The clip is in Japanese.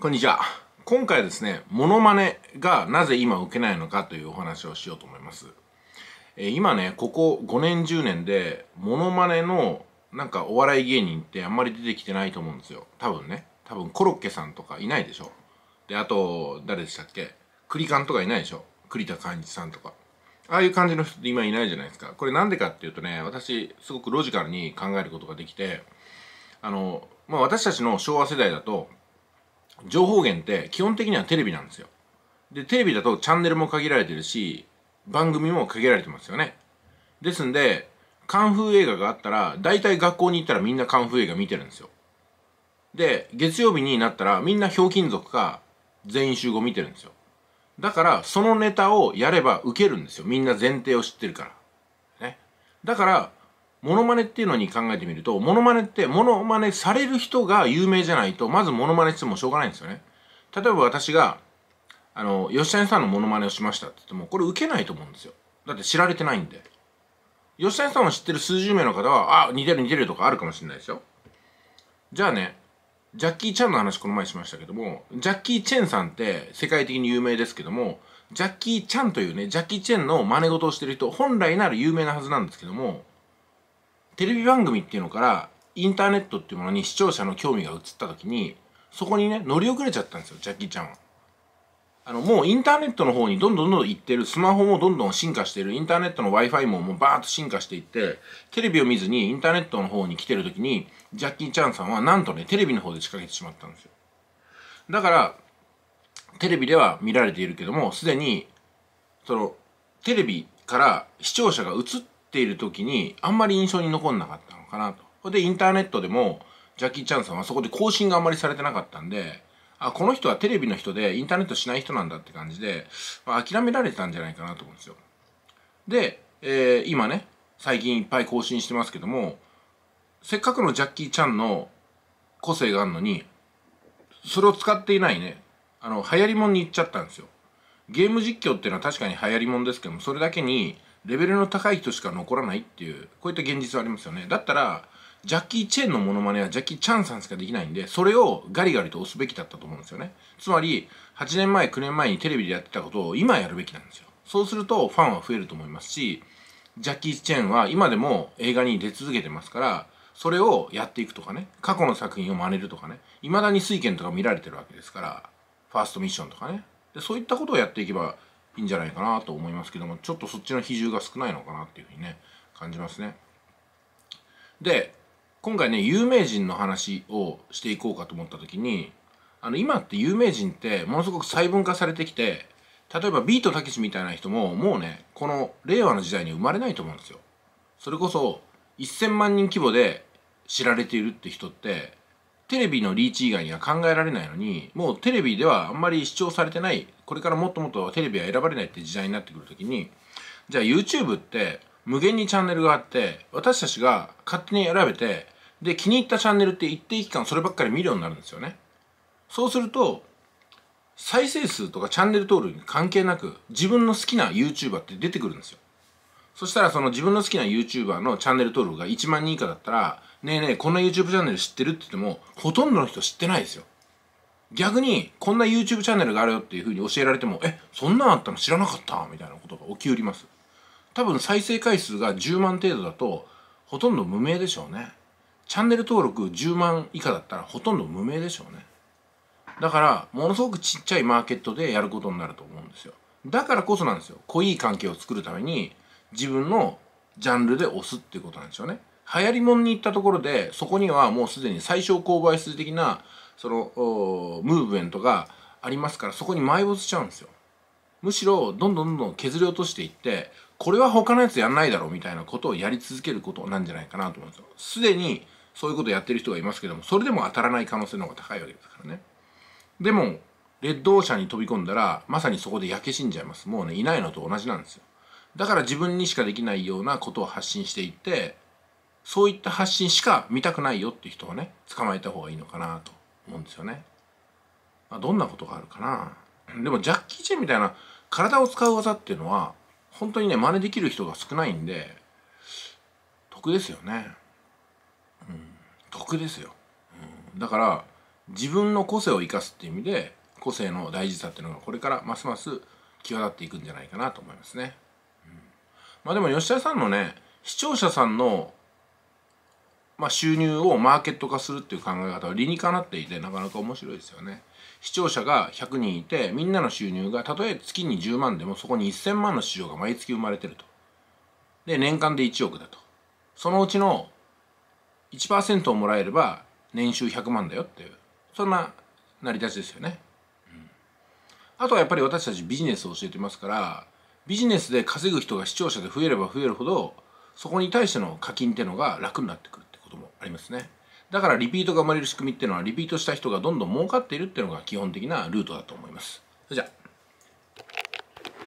こんにちは。今回ですね、モノマネがなぜ今受けないのかというお話をしようと思います。え今ね、ここ5年10年で、モノマネのなんかお笑い芸人ってあんまり出てきてないと思うんですよ。多分ね。多分コロッケさんとかいないでしょ。で、あと、誰でしたっけ栗勘とかいないでしょ。栗田寛一さんとか。ああいう感じの人って今いないじゃないですか。これなんでかっていうとね、私、すごくロジカルに考えることができて、あの、まあ、私たちの昭和世代だと、情報源って基本的にはテレビなんですよ。で、テレビだとチャンネルも限られてるし、番組も限られてますよね。ですんで、カンフー映画があったら、大体学校に行ったらみんなカンフー映画見てるんですよ。で、月曜日になったらみんなひょうきん族か全員集合見てるんですよ。だから、そのネタをやれば受けるんですよ。みんな前提を知ってるから。ね。だから、モノマネっていうのに考えてみると、モノマネって、モノマネされる人が有名じゃないと、まずモノマネしてもしょうがないんですよね。例えば私が、あの、吉谷さんのモノマネをしましたって言っても、これ受けないと思うんですよ。だって知られてないんで。吉谷さんを知ってる数十名の方は、あ、似てる似てるとかあるかもしれないですよ。じゃあね、ジャッキー・チェンの話この前しましたけども、ジャッキー・チェンさんって世界的に有名ですけども、ジャッキー・チャンというね、ジャッキー・チェンの真似事をしてる人、本来なら有名なはずなんですけども、テレビ番組っていうのからインターネットっていうものに視聴者の興味が移った時にそこにね乗り遅れちゃったんですよジャッキーちゃんは。あのもうインターネットの方にどんどんどんどん行ってるスマホもどんどん進化してるインターネットの w i f i ももうバーッと進化していってテレビを見ずにインターネットの方に来てる時にジャッキー・ちゃんさんはなんとねテレビの方で仕掛けてしまったんですよだからテレビでは見られているけどもすでにそのテレビから視聴者が映ってている時にあんまり印象に残んなかったのかなと。でインターネットでもジャッキー・チャンさんはそこで更新があんまりされてなかったんであこの人はテレビの人でインターネットしない人なんだって感じで、まあ、諦められたんじゃないかなと思うんですよ。で、えー、今ね最近いっぱい更新してますけどもせっかくのジャッキー・チャンの個性があるのにそれを使っていないねあの流行りもんに行っちゃったんですよ。ゲーム実況っていうのは確かに流行りもんですけどもそれだけにレベルの高い人しか残らないっていうこういった現実はありますよねだったらジャッキー・チェンのモノマネはジャッキー・チャンさんしかできないんでそれをガリガリと押すべきだったと思うんですよねつまり8年前9年前にテレビでやってたことを今やるべきなんですよそうするとファンは増えると思いますしジャッキー・チェンは今でも映画に出続けてますからそれをやっていくとかね過去の作品を真似るとかねいまだに水拳とか見られてるわけですからファーストミッションとかねでそういったことをやっていけばいいんじゃないかなと思いますけどもちょっとそっちの比重が少ないのかなっていうふうにね感じますね。で今回ね有名人の話をしていこうかと思った時にあの今って有名人ってものすごく細分化されてきて例えばビートたけしみたいな人ももうねこの令和の時代に生まれないと思うんですよ。それこそ1000万人規模で知られているって人ってテレビのリーチ以外には考えられないのにもうテレビではあんまり視聴されてないこれからもっともっとテレビは選ばれないって時代になってくる時にじゃあ YouTube って無限にチャンネルがあって私たちが勝手に選べてで気に入ったチャンネルって一定期間そればっかり見るようになるんですよねそうすると再生数とかチャンネル登録に関係なく自分の好きな YouTuber って出てくるんですよそしたらその自分の好きな YouTuber のチャンネル登録が1万人以下だったらねえねえ、こんな YouTube チャンネル知ってるって言っても、ほとんどの人知ってないですよ。逆に、こんな YouTube チャンネルがあるよっていうふうに教えられても、え、そんなんあったの知らなかったみたいなことが起きうります。多分再生回数が10万程度だと、ほとんど無名でしょうね。チャンネル登録10万以下だったらほとんど無名でしょうね。だから、ものすごくちっちゃいマーケットでやることになると思うんですよ。だからこそなんですよ。濃い関係を作るために、自分のジャンルで押すっていうことなんですよね。流行りもんに行ったところでそこにはもうすでに最小購買数的なそのムーブメントがありますからそこに埋没しちゃうんですよむしろどんどんどんどん削り落としていってこれは他のやつやんないだろうみたいなことをやり続けることなんじゃないかなと思うんですよすでにそういうことやってる人がいますけどもそれでも当たらない可能性の方が高いわけですからねでもレッドオーシャンに飛び込んだらまさにそこで焼け死んじゃいますもうねいないのと同じなんですよだから自分にしかできないようなことを発信していってそういった発信しか見たくないよって人をね、捕まえた方がいいのかなと思うんですよね。まあ、どんなことがあるかな。でもジャッキー・チェンみたいな体を使う技っていうのは、本当にね、真似できる人が少ないんで、得ですよね。うん、得ですよ。うん、だから、自分の個性を生かすっていう意味で、個性の大事さっていうのがこれからますます際立っていくんじゃないかなと思いますね。うん、まあでも吉田さんのね、視聴者さんのまあ、収入をマーケット化するっていう考え方は理にかなっていてなかなか面白いですよね。視聴者が100人いてみんなの収入がたとえ月に10万でもそこに1000万の市場が毎月生まれてると。で年間で1億だと。そのうちの1%をもらえれば年収100万だよっていうそんな成り立ちですよね、うん。あとはやっぱり私たちビジネスを教えてますからビジネスで稼ぐ人が視聴者で増えれば増えるほどそこに対しての課金っていうのが楽になってくる。りますねだからリピートが生まれる仕組みっていうのはリピートした人がどんどん儲かっているっていうのが基本的なルートだと思いますそれじゃあ